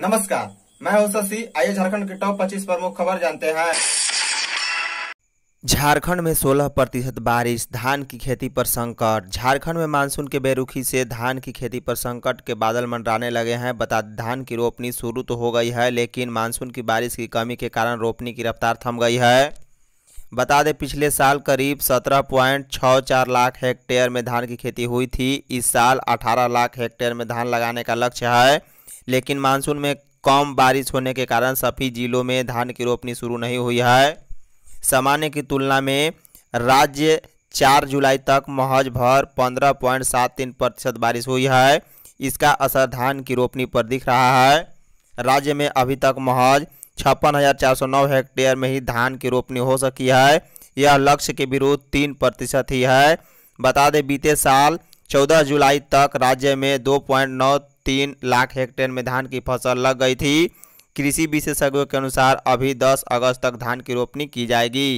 नमस्कार मैं हूं शशि आइए झारखंड के टॉप 25 प्रमुख खबर जानते हैं झारखंड में 16 प्रतिशत बारिश धान की खेती पर संकट झारखंड में मानसून के बेरुखी से धान की खेती पर संकट के बादल मंडराने लगे हैं बता धान की रोपनी शुरू तो हो गई है लेकिन मानसून की बारिश की कमी के कारण रोपनी की रफ्तार थम गई है बता दें पिछले साल करीब सत्रह चार लाख हेक्टेयर में धान की खेती हुई थी इस साल अठारह लाख हेक्टेयर में धान लगाने का लक्ष्य है लेकिन मानसून में कम बारिश होने के कारण सभी जिलों में धान की रोपनी शुरू नहीं हुई है सामान्य की तुलना में राज्य चार जुलाई तक महज भर पंद्रह पॉइंट सात तीन प्रतिशत बारिश हुई है इसका असर धान की रोपनी पर दिख रहा है राज्य में अभी तक महज छप्पन हज़ार चार सौ नौ हेक्टेयर में ही धान की रोपनी हो सकी है यह लक्ष्य के विरुद्ध तीन प्रतिशत ही है बता दें बीते साल चौदह जुलाई तक राज्य में दो पॉइंट नौ तीन लाख हेक्टेयर में धान की फसल लग गई थी कृषि विशेषज्ञों के अनुसार अभी 10 अगस्त तक धान की रोपनी की जाएगी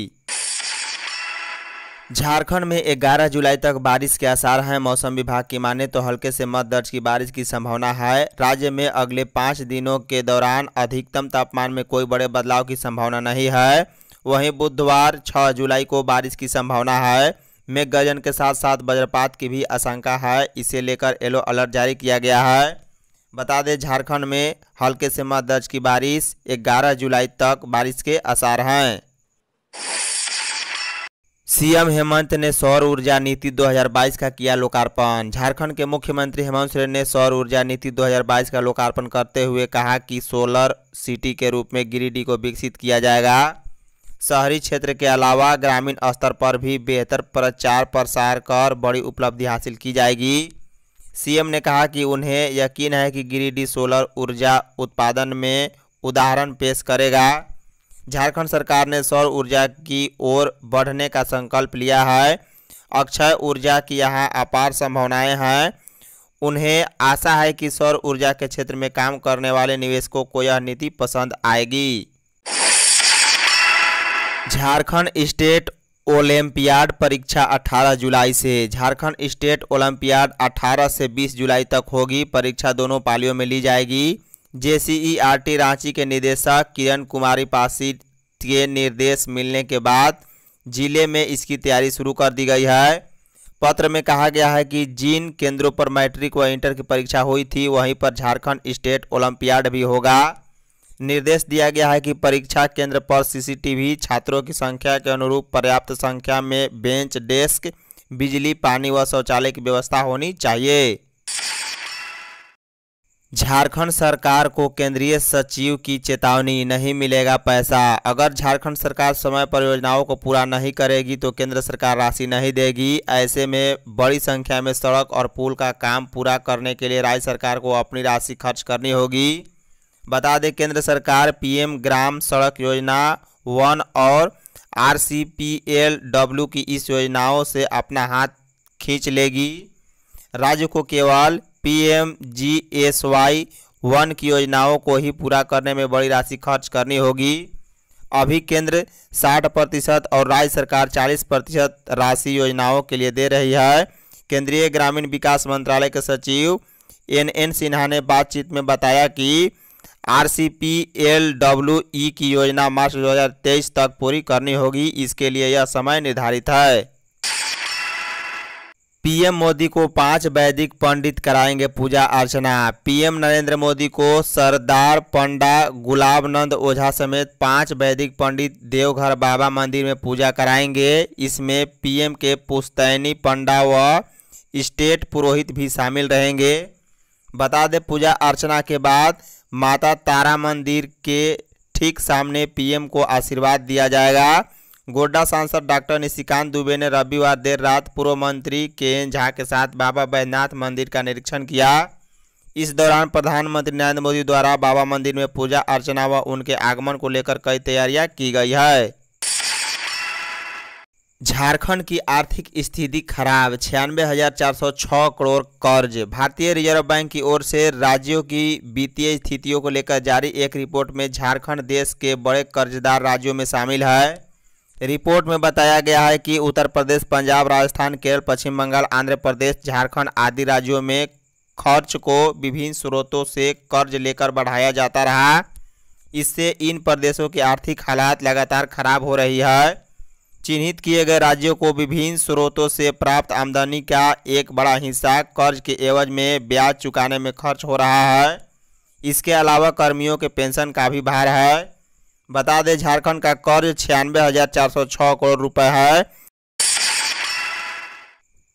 झारखंड में 11 जुलाई तक बारिश के आसार हैं मौसम विभाग की माने तो हल्के से मत दर्ज की बारिश की संभावना है राज्य में अगले पाँच दिनों के दौरान अधिकतम तापमान में कोई बड़े बदलाव की संभावना नहीं है वहीं बुधवार 6 जुलाई को बारिश की संभावना है में गर्जन के साथ साथ वज्रपात की भी आशंका है इसे लेकर येलो अलर्ट जारी किया गया है बता दें झारखंड में हल्के से मध्य दर्ज की बारिश 11 जुलाई तक बारिश के आसार हैं सीएम हेमंत ने सौर ऊर्जा नीति 2022 का किया लोकार्पण झारखंड के मुख्यमंत्री हेमंत सोरेन ने सौर ऊर्जा नीति 2022 का लोकार्पण करते हुए कहा कि सोलर सिटी के रूप में गिरिडीह को विकसित किया जाएगा शहरी क्षेत्र के अलावा ग्रामीण स्तर पर भी बेहतर प्रचार प्रसार कर बड़ी उपलब्धि हासिल की जाएगी सीएम ने कहा कि उन्हें यकीन है कि गिरिडीह सोलर ऊर्जा उत्पादन में उदाहरण पेश करेगा झारखंड सरकार ने सौर ऊर्जा की ओर बढ़ने का संकल्प लिया है अक्षय ऊर्जा की यहाँ अपार संभावनाएं हैं उन्हें आशा है कि सौर ऊर्जा के क्षेत्र में काम करने वाले निवेशकों को यह नीति पसंद आएगी झारखंड स्टेट ओलंपियाड परीक्षा 18 जुलाई से झारखंड स्टेट ओलंपियाड 18 से 20 जुलाई तक होगी परीक्षा दोनों पालियों में ली जाएगी जेसीईआरटी रांची के निदेशक किरण कुमारी पासी के निर्देश मिलने के बाद जिले में इसकी तैयारी शुरू कर दी गई है पत्र में कहा गया है कि जिन केंद्रों पर मैट्रिक व इंटर की परीक्षा हुई थी वहीं पर झारखंड स्टेट ओलंपियाड भी होगा निर्देश दिया गया है कि परीक्षा केंद्र पर सीसीटीवी छात्रों की संख्या के अनुरूप पर्याप्त संख्या में बेंच डेस्क बिजली पानी व शौचालय की व्यवस्था होनी चाहिए झारखंड सरकार को केंद्रीय सचिव की चेतावनी नहीं मिलेगा पैसा अगर झारखंड सरकार समय पर योजनाओं को पूरा नहीं करेगी तो केंद्र सरकार राशि नहीं देगी ऐसे में बड़ी संख्या में सड़क और पुल का काम पूरा करने के लिए राज्य सरकार को अपनी राशि खर्च करनी होगी बता दें केंद्र सरकार पीएम ग्राम सड़क योजना वन और आर सी पी एल की इस योजनाओं से अपना हाथ खींच लेगी राज्य को केवल P M G S Y one की योजनाओं को ही पूरा करने में बड़ी राशि खर्च करनी होगी अभी केंद्र 60 प्रतिशत और राज्य सरकार 40 प्रतिशत राशि योजनाओं के लिए दे रही है केंद्रीय ग्रामीण विकास मंत्रालय के सचिव एन एन सिन्हा ने बातचीत में बताया कि R C P L W E की योजना मार्च 2023 तक पूरी करनी होगी इसके लिए यह समय निर्धारित है पीएम मोदी को पांच वैदिक पंडित कराएंगे पूजा अर्चना पीएम नरेंद्र मोदी को सरदार पंडा गुलाबनंद ओझा समेत पांच वैदिक पंडित देवघर बाबा मंदिर में पूजा कराएंगे इसमें पीएम के पुस्तैनी पंडा व स्टेट पुरोहित भी शामिल रहेंगे बता दें पूजा अर्चना के बाद माता तारा मंदिर के ठीक सामने पीएम को आशीर्वाद दिया जाएगा गोड्डा सांसद डॉक्टर निशिकांत दुबे ने रविवार देर रात पूर्व मंत्री के एन झा के साथ बाबा बैद्यनाथ मंदिर का निरीक्षण किया इस दौरान प्रधानमंत्री नरेंद्र मोदी द्वारा बाबा मंदिर में पूजा अर्चना व उनके आगमन को लेकर कई तैयारियां की गई है झारखंड की आर्थिक स्थिति खराब छियानवे हजार चार सौ छः करोड़ कर्ज भारतीय रिजर्व बैंक की ओर से राज्यों की वित्तीय स्थितियों को लेकर जारी एक रिपोर्ट में झारखंड देश के बड़े कर्जदार राज्यों में शामिल है रिपोर्ट में बताया गया है कि उत्तर प्रदेश पंजाब राजस्थान केरल पश्चिम बंगाल आंध्र प्रदेश झारखंड आदि राज्यों में खर्च को विभिन्न स्रोतों से कर्ज लेकर बढ़ाया जाता रहा इससे इन प्रदेशों की आर्थिक हालात लगातार खराब हो रही है चिन्हित किए गए राज्यों को विभिन्न स्रोतों से प्राप्त आमदनी का एक बड़ा हिस्सा कर्ज के एवज में ब्याज चुकाने में खर्च हो रहा है इसके अलावा कर्मियों के पेंशन का भी भार है बता दें झारखंड का कर्ज छियानवे हज़ार चार सौ छः करोड़ रुपये है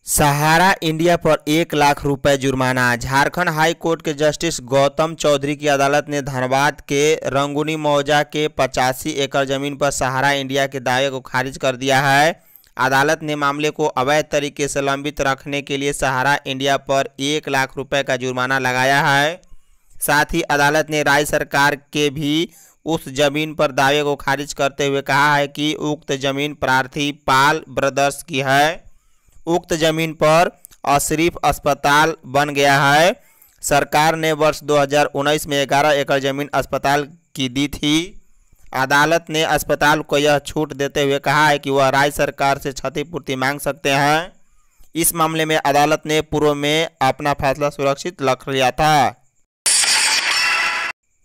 सहारा इंडिया पर एक लाख रुपए जुर्माना झारखंड हाई कोर्ट के जस्टिस गौतम चौधरी की अदालत ने धनबाद के रंगुनी मौजा के पचासी एकड़ जमीन पर सहारा इंडिया के दावे को खारिज कर दिया है अदालत ने मामले को अवैध तरीके से लंबित रखने के लिए सहारा इंडिया पर एक लाख रुपए का जुर्माना लगाया है साथ ही अदालत ने राज्य सरकार के भी उस जमीन पर दावे को खारिज करते हुए कहा है कि उक्त जमीन प्रार्थी पाल ब्रदर्स की है उक्त जमीन पर अशरीफ अस्पताल बन गया है सरकार ने वर्ष 2019 में 11 एकड़ जमीन अस्पताल की दी थी अदालत ने अस्पताल को यह छूट देते हुए कहा है कि वह राज्य सरकार से क्षतिपूर्ति मांग सकते हैं इस मामले में अदालत ने पूर्व में अपना फैसला सुरक्षित रख लिया था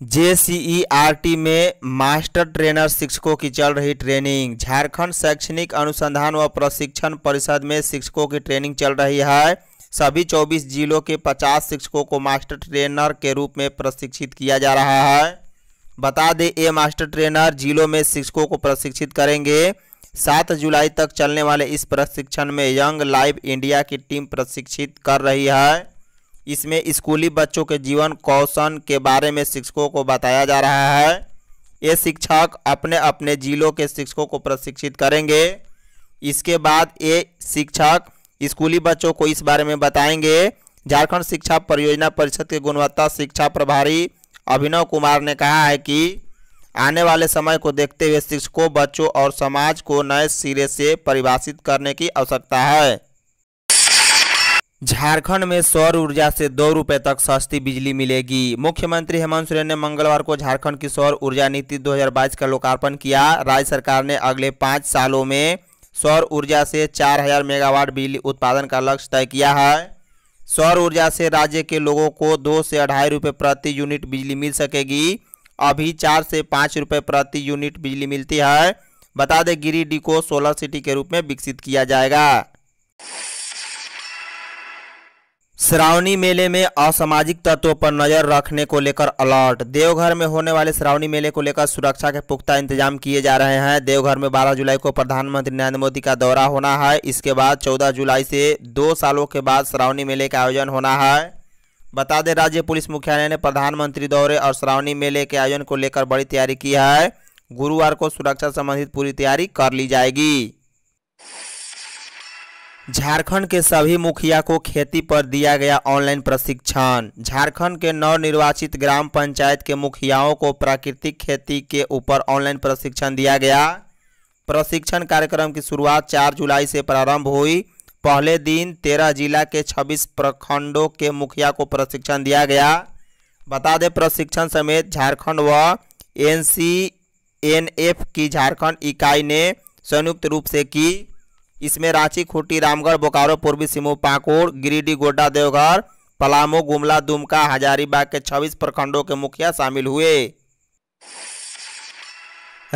जे में मास्टर ट्रेनर शिक्षकों की चल रही ट्रेनिंग झारखंड शैक्षणिक अनुसंधान व प्रशिक्षण परिषद में शिक्षकों की ट्रेनिंग चल रही है सभी 24 जिलों के 50 शिक्षकों को मास्टर ट्रेनर के रूप में प्रशिक्षित किया जा रहा है बता दें ये मास्टर ट्रेनर जिलों में शिक्षकों को प्रशिक्षित करेंगे सात जुलाई तक चलने वाले इस प्रशिक्षण में यंग लाइव इंडिया की टीम प्रशिक्षित कर रही है इसमें स्कूली बच्चों के जीवन कौशल के बारे में शिक्षकों को बताया जा रहा है ये शिक्षक अपने अपने जिलों के शिक्षकों को प्रशिक्षित करेंगे इसके बाद ये शिक्षक स्कूली बच्चों को इस बारे में बताएंगे झारखंड शिक्षा परियोजना परिषद के गुणवत्ता शिक्षा प्रभारी अभिनव कुमार ने कहा है कि आने वाले समय को देखते हुए शिक्षकों बच्चों और समाज को नए सिरे से परिभाषित करने की आवश्यकता है झारखंड में सौर ऊर्जा से दो रुपये तक सस्ती बिजली मिलेगी मुख्यमंत्री हेमंत सोरेन ने मंगलवार को झारखंड की सौर ऊर्जा नीति 2022 का लोकार्पण किया राज्य सरकार ने अगले पाँच सालों में सौर ऊर्जा से 4000 मेगावाट बिजली उत्पादन का लक्ष्य तय किया है सौर ऊर्जा से राज्य के लोगों को दो से अढ़ाई रुपये प्रति यूनिट बिजली मिल सकेगी अभी चार से पाँच रुपये प्रति यूनिट बिजली मिलती है बता दें गिरिडीह को सोलर सिटी के रूप में विकसित किया जाएगा श्रावणी मेले में असामाजिक तत्वों पर नजर रखने को लेकर अलर्ट देवघर में होने वाले श्रावणी मेले को लेकर सुरक्षा के पुख्ता इंतजाम किए जा रहे हैं देवघर में 12 जुलाई को प्रधानमंत्री नरेंद्र मोदी का दौरा होना है इसके बाद 14 जुलाई से दो सालों के बाद श्रावणी मेले का आयोजन होना है बता दें राज्य पुलिस मुख्यालय ने प्रधानमंत्री दौरे और श्रावणी मेले के आयोजन को लेकर बड़ी तैयारी की है गुरुवार को सुरक्षा संबंधित पूरी तैयारी कर ली जाएगी झारखंड के सभी मुखिया को खेती पर दिया गया ऑनलाइन प्रशिक्षण झारखंड के नवनिर्वाचित ग्राम पंचायत के मुखियाओं को प्राकृतिक खेती के ऊपर ऑनलाइन प्रशिक्षण दिया गया प्रशिक्षण कार्यक्रम की शुरुआत 4 जुलाई से प्रारंभ हुई पहले दिन 13 जिला के 26 प्रखंडों के मुखिया को प्रशिक्षण दिया गया बता दें प्रशिक्षण समेत झारखंड व एन की झारखंड इकाई ने संयुक्त रूप से की इसमें रांची खूंटी रामगढ़ बोकारो पूर्वी सिंह पाकुड़ गिरिडीह गोड्डा देवघर पलामू गुमला दुमका हजारीबाग के 26 प्रखंडों के मुखिया शामिल हुए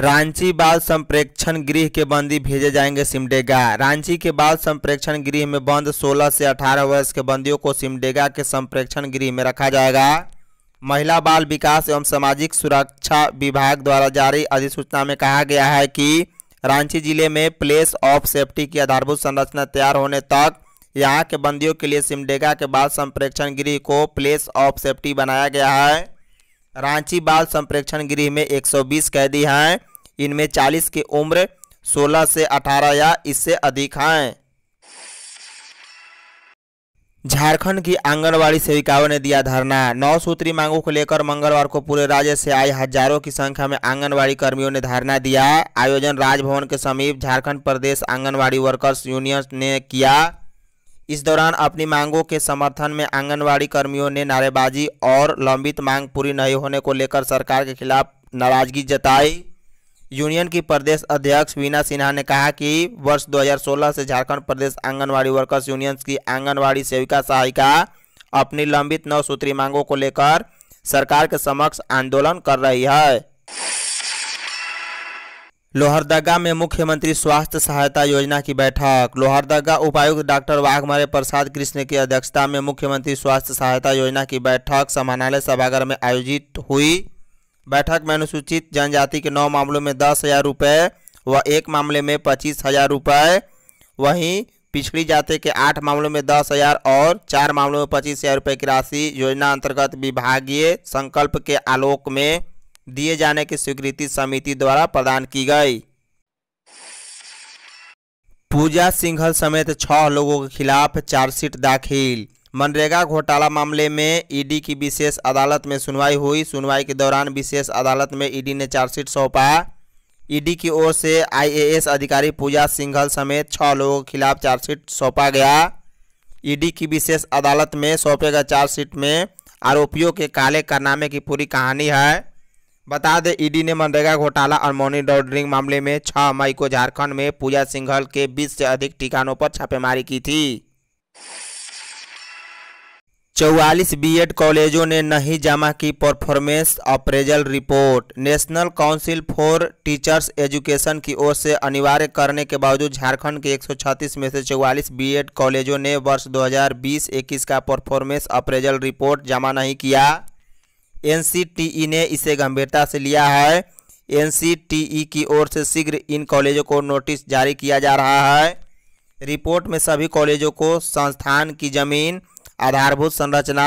रांची बाल संप्रेक्षण गृह के बंदी भेजे जाएंगे सिमडेगा रांची के बाल संप्रेक्षण गृह में बंद 16 से 18 वर्ष के बंदियों को सिमडेगा के संप्रेक्षण गृह में रखा जाएगा महिला बाल विकास एवं सामाजिक सुरक्षा विभाग द्वारा जारी अधिसूचना में कहा गया है कि रांची जिले में प्लेस ऑफ सेफ्टी की आधारभूत संरचना तैयार होने तक यहाँ के बंदियों के लिए सिमडेगा के बाल संप्रेक्षण गृह को प्लेस ऑफ सेफ्टी बनाया गया है रांची बाल संप्रेक्षण गृह में 120 कैदी हैं इनमें 40 की उम्र 16 से 18 या इससे अधिक हैं झारखंड की आंगनवाड़ी सेविकाओं ने दिया धरना नौ सूत्री मांगों को लेकर मंगलवार को पूरे राज्य से आए हजारों की संख्या में आंगनवाड़ी कर्मियों ने धरना दिया आयोजन राजभवन के समीप झारखंड प्रदेश आंगनवाड़ी वर्कर्स यूनियन ने किया इस दौरान अपनी मांगों के समर्थन में आंगनवाड़ी कर्मियों ने नारेबाजी और लंबित मांग पूरी नहीं होने को लेकर सरकार के खिलाफ नाराजगी जताई यूनियन की प्रदेश अध्यक्ष वीना सिन्हा ने कहा कि वर्ष 2016 से झारखंड प्रदेश आंगनवाड़ी वर्कर्स यूनियंस की आंगनवाड़ी सेविका सहायिका अपनी लंबित नौ सूत्री मांगों को लेकर सरकार के समक्ष आंदोलन कर रही है लोहरदगा में मुख्यमंत्री स्वास्थ्य सहायता योजना की बैठक लोहरदगा उपायुक्त डॉक्टर वाघमारे प्रसाद कृष्ण की अध्यक्षता में मुख्यमंत्री स्वास्थ्य सहायता योजना की बैठक समानालय सभागार में आयोजित हुई बैठक में अनुसूचित जनजाति के नौ मामलों में दस हज़ार रुपये व एक मामले में पच्चीस हज़ार रुपये वहीं पिछड़ी जाति के आठ मामलों में दस हज़ार और चार मामलों में पच्चीस हज़ार रुपये की राशि योजना अंतर्गत विभागीय संकल्प के आलोक में दिए जाने की स्वीकृति समिति द्वारा प्रदान की गई पूजा सिंघल समेत छह लोगों के खिलाफ चार्जशीट दाखिल मनरेगा घोटाला मामले में ईडी की विशेष अदालत में सुनवाई हुई सुनवाई के दौरान विशेष अदालत में ईडी ने चार्जशीट सौंपा ईडी की ओर से आईएएस अधिकारी पूजा सिंघल समेत छः लोगों के खिलाफ चार्जशीट सौंपा गया ईडी की विशेष अदालत में सौंपे गए चार्जशीट में आरोपियों के काले कारनामे की पूरी कहानी है बता दें ईडी ने मनरेगा घोटाला और मनी लॉन्ड्रिंग मामले में 6 मई को झारखंड में पूजा सिंघल के 20 से अधिक ठिकानों पर छापेमारी की थी चौवालीस बीएड कॉलेजों ने नहीं जमा की performance appraisal report national council for teachers education की ओर से अनिवार्य करने के बावजूद झारखंड के 136 में से 44 बीएड कॉलेजों ने वर्ष 2020-21 का परफॉर्मेंस अप्रेजल रिपोर्ट जमा नहीं किया एनसीटीई ने इसे गंभीरता से लिया है एनसीटीई की ओर से शीघ्र इन कॉलेजों को नोटिस जारी किया जा रहा है रिपोर्ट में सभी कॉलेजों को संस्थान की जमीन आधारभूत संरचना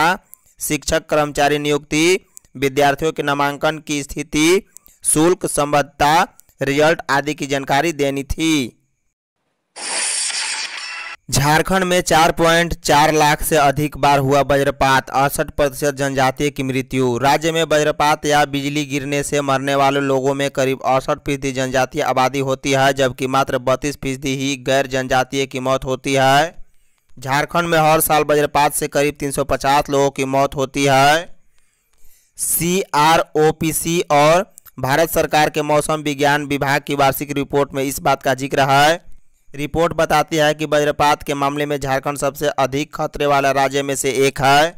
शिक्षक कर्मचारी नियुक्ति विद्यार्थियों के नामांकन की स्थिति शुल्क संबद्धता रिजल्ट आदि की जानकारी देनी थी झारखंड में चार चार लाख से अधिक बार हुआ वज्रपात अड़सठ प्रतिशत जनजातीय की मृत्यु राज्य में वज्रपात या बिजली गिरने से मरने वाले लोगों में करीब अड़सठ फीसदी जनजातीय आबादी होती है जबकि मात्र बत्तीस फीसदी ही गैर जनजातीय की मौत होती है झारखंड में हर साल वज्रपात से करीब 350 लोगों की मौत होती है C R O P C और भारत सरकार के मौसम विज्ञान विभाग की वार्षिक रिपोर्ट में इस बात का जिक्र है रिपोर्ट बताती है कि वज्रपात के मामले में झारखंड सबसे अधिक खतरे वाला राज्य में से एक है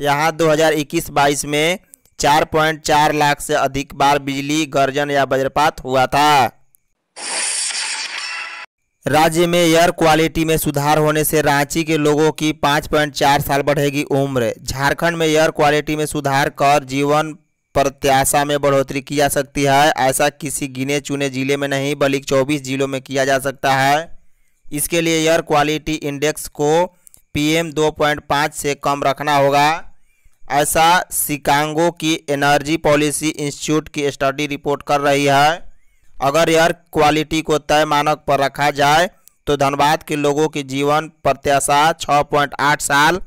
यहाँ 2021-22 में 4.4 लाख से अधिक बार बिजली गर्जन या वज्रपात हुआ था राज्य में एयर क्वालिटी में सुधार होने से रांची के लोगों की 5.4 साल बढ़ेगी उम्र झारखंड में एयर क्वालिटी में सुधार कर जीवन प्रत्याशा में बढ़ोतरी की जा सकती है ऐसा किसी गिने चुने जिले में नहीं बल्कि 24 जिलों में किया जा सकता है इसके लिए एयर क्वालिटी इंडेक्स को पीएम 2.5 से कम रखना होगा ऐसा शिकांगो की एनर्जी पॉलिसी इंस्टीट्यूट की स्टडी रिपोर्ट कर रही है अगर एयर क्वालिटी को तय मानक पर रखा जाए तो धनबाद के लोगों के जीवन प्रत्याशा 6.8 साल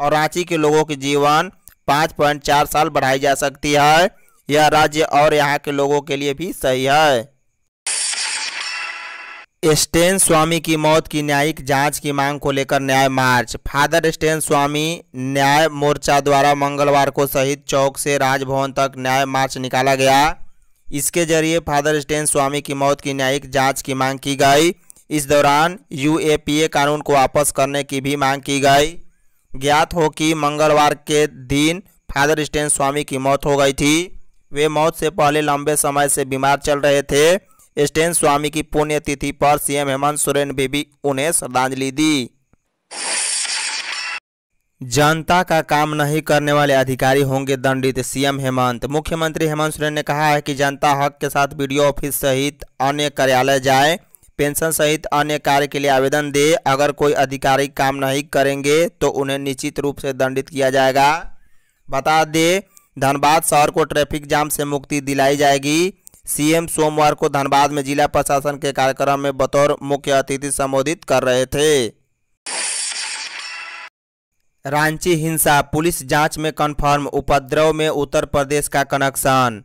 और रांची के लोगों के जीवन 5.4 साल बढ़ाई जा सकती है यह राज्य और यहाँ के लोगों के लिए भी सही है स्टेन स्वामी की मौत की न्यायिक जांच की मांग को लेकर न्याय मार्च फादर स्टेन स्वामी न्याय मोर्चा द्वारा मंगलवार को शहीद चौक से राजभवन तक न्याय मार्च निकाला गया इसके जरिए फादर स्टेन स्वामी की मौत की न्यायिक जांच की मांग की गई इस दौरान यूएपीए कानून को वापस करने की भी मांग की गई ज्ञात हो कि मंगलवार के दिन फादर स्टेन स्वामी की मौत हो गई थी वे मौत से पहले लंबे समय से बीमार चल रहे थे स्टेन स्वामी की पुण्यतिथि पर सीएम हेमंत सोरेन भी, भी उन्हें श्रद्धांजलि दी जनता का काम नहीं करने वाले अधिकारी होंगे दंडित सीएम हेमंत मुख्यमंत्री हेमंत सोरेन ने कहा है कि जनता हक के साथ बीडीओ ऑफिस सहित अन्य कार्यालय जाए पेंशन सहित अन्य कार्य के लिए आवेदन दे अगर कोई अधिकारी काम नहीं करेंगे तो उन्हें निश्चित रूप से दंडित किया जाएगा बता दें धनबाद शहर को ट्रैफिक जाम से मुक्ति दिलाई जाएगी सीएम सोमवार को धनबाद में जिला प्रशासन के कार्यक्रम में बतौर मुख्य अतिथि संबोधित कर रहे थे रांची हिंसा पुलिस जांच में कन्फर्म उपद्रव में उत्तर प्रदेश का कनेक्शन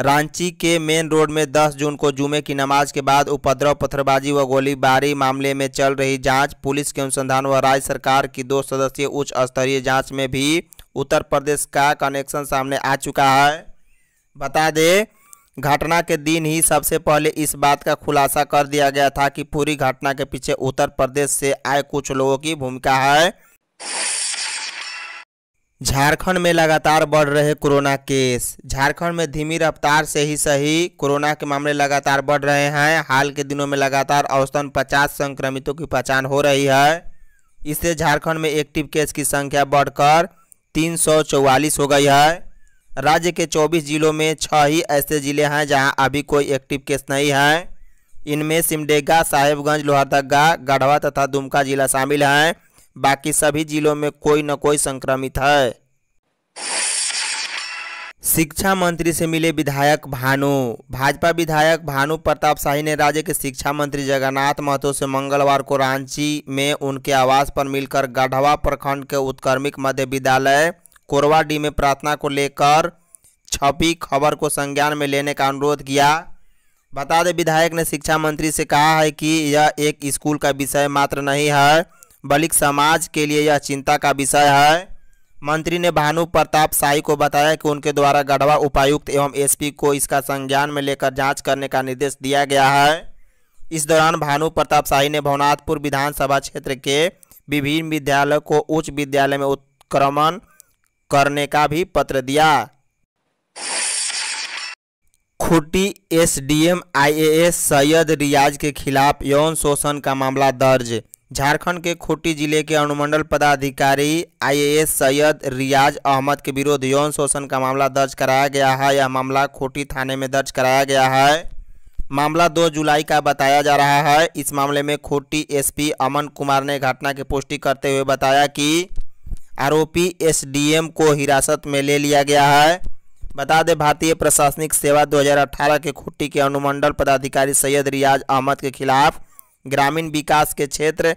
रांची के मेन रोड में 10 जून को जुमे की नमाज के बाद उपद्रव पत्थरबाजी व गोलीबारी मामले में चल रही जांच पुलिस के अनुसंधान व राज्य सरकार की दो सदस्यीय उच्च स्तरीय जांच में भी उत्तर प्रदेश का कनेक्शन सामने आ चुका है बता दें घटना के दिन ही सबसे पहले इस बात का खुलासा कर दिया गया था कि पूरी घटना के पीछे उत्तर प्रदेश से आए कुछ लोगों की भूमिका है झारखंड में लगातार बढ़ रहे कोरोना केस झारखंड में धीमी रफ्तार से ही सही कोरोना के मामले लगातार बढ़ रहे हैं हाल के दिनों में लगातार औसतन 50 संक्रमितों की पहचान हो रही है इससे झारखंड में एक्टिव केस की संख्या बढ़कर तीन हो गई है राज्य के 24 जिलों में छह ही ऐसे जिले हैं जहां अभी कोई एक्टिव केस नहीं है इनमें सिमडेगा साहेबगंज लोहरदगा गढ़वा तथा दुमका जिला शामिल हैं बाकी सभी जिलों में कोई न कोई संक्रमित है शिक्षा मंत्री से मिले विधायक भानु भाजपा विधायक भानु प्रताप शाही ने राज्य के शिक्षा मंत्री जगन्नाथ महतो से मंगलवार को रांची में उनके आवास पर मिलकर गढ़वा प्रखंड के उत्क्रमिक मध्य विद्यालय कोरवाडी में प्रार्थना को लेकर छपी खबर को संज्ञान में लेने का अनुरोध किया बता दें विधायक ने शिक्षा मंत्री से कहा है कि यह एक स्कूल का विषय मात्र नहीं है बल्कि समाज के लिए यह चिंता का विषय है मंत्री ने भानु प्रताप साई को बताया कि उनके द्वारा गढ़वा उपायुक्त एवं एसपी को इसका संज्ञान में लेकर जांच करने का निर्देश दिया गया है इस दौरान भानु प्रताप साई ने भवनाथपुर विधानसभा क्षेत्र के विभिन्न विद्यालय को उच्च विद्यालय में उत्क्रमण करने का भी पत्र दिया खुटी एसडीएम आईएएस सैयद रियाज के खिलाफ यौन शोषण का मामला दर्ज झारखंड के खूंटी जिले के अनुमंडल पदाधिकारी आईएएस सैयद रियाज अहमद के विरुद्ध यौन शोषण का मामला दर्ज कराया गया है यह मामला खूंटी थाने में दर्ज कराया गया है मामला 2 जुलाई का बताया जा रहा है इस मामले में खूंटी एसपी अमन कुमार ने घटना की पुष्टि करते हुए बताया कि आरोपी एस को हिरासत में ले लिया गया है बता दें भारतीय प्रशासनिक सेवा 2018 के खुट्टी के अनुमंडल पदाधिकारी सैयद रियाज अहमद के खिलाफ ग्रामीण विकास के क्षेत्र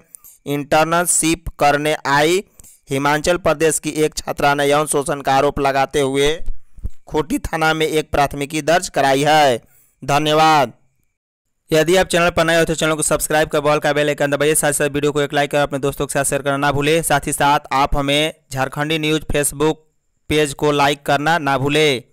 इंटर्नशिप करने आई हिमाचल प्रदेश की एक छात्रा ने यौन शोषण का आरोप लगाते हुए खोटी थाना में एक प्राथमिकी दर्ज कराई है धन्यवाद यदि आप चैनल पर नए हो तो चैनल को सब्सक्राइब कर बॉल का बेल आइकन दबाइए साथ साथ वीडियो को एक लाइक कर अपने दोस्तों के साथ शेयर करना ना भूलें साथ ही साथ आप हमें झारखंडी न्यूज़ फेसबुक पेज को लाइक करना ना भूलें